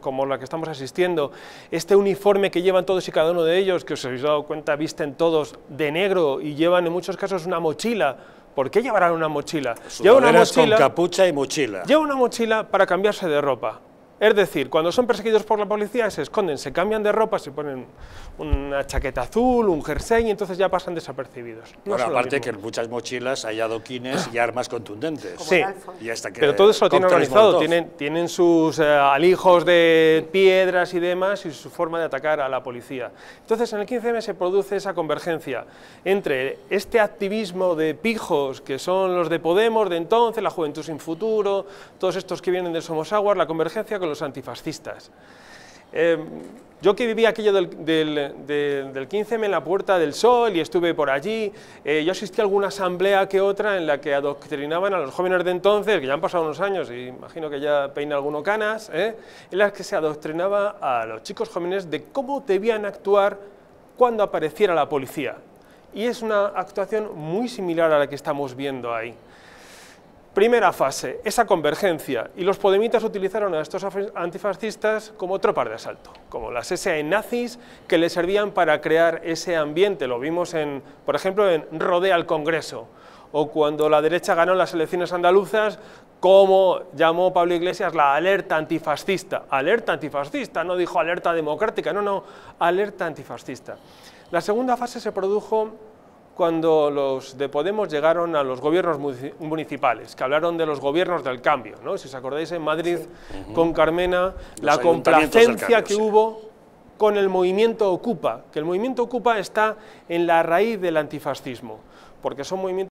Como, la que estamos asistiendo, este uniforme que llevan todos y cada uno de ellos, que os habéis dado cuenta, visten todos de negro y llevan en muchos casos una mochila. ¿Por qué llevarán una mochila? Lleva una mochila capucha y mochila. Lleva una mochila para cambiarse de ropa. Es decir, cuando son perseguidos por la policía se esconden, se cambian de ropa, se ponen una chaqueta azul, un jersey y entonces ya pasan desapercibidos. aparte que en muchas mochilas hay adoquines y armas contundentes. sí, pero todo eso lo tienen organizado, tienen, sus eh, alijos de piedras y demás y su forma de atacar a la policía. Entonces en el 15M se produce esa convergencia entre este activismo de pijos que son los de Podemos de entonces, la Juventud sin Futuro, todos estos que vienen de Somos Aguas, la convergencia con los antifascistas. Em, yo que viví aquello del, del, 15M en la Puerta del Sol y estuve por allí, eh, yo asistí a alguna asamblea que otra en la que adoctrinaban a los jóvenes de entonces, que ya han pasado unos años y imagino que ya peina alguno canas, ¿eh? en las que se adoctrinaba a los chicos jóvenes de cómo debían actuar cuando apareciera la policía. Y es una actuación muy similar a la que estamos viendo ahí. Primera fase, esa convergencia, y los podemitas utilizaron a estos antifascistas como tropas de asalto, como las SA nazis que les servían para crear ese ambiente, lo vimos en, por ejemplo, en Rodea al Congreso, o cuando la derecha ganó las elecciones andaluzas, como llamó Pablo Iglesias la alerta antifascista. Alerta antifascista, no dijo alerta democrática, no, no, alerta antifascista. La segunda fase se produjo cuando los de Podemos llegaron a los gobiernos municipales, que hablaron de los gobiernos del cambio, ¿no? Si os acordáis, en Madrid, con Carmena, la complacencia que hubo con el movimiento Ocupa, que el movimiento Ocupa está en la raíz del antifascismo, porque son movimientos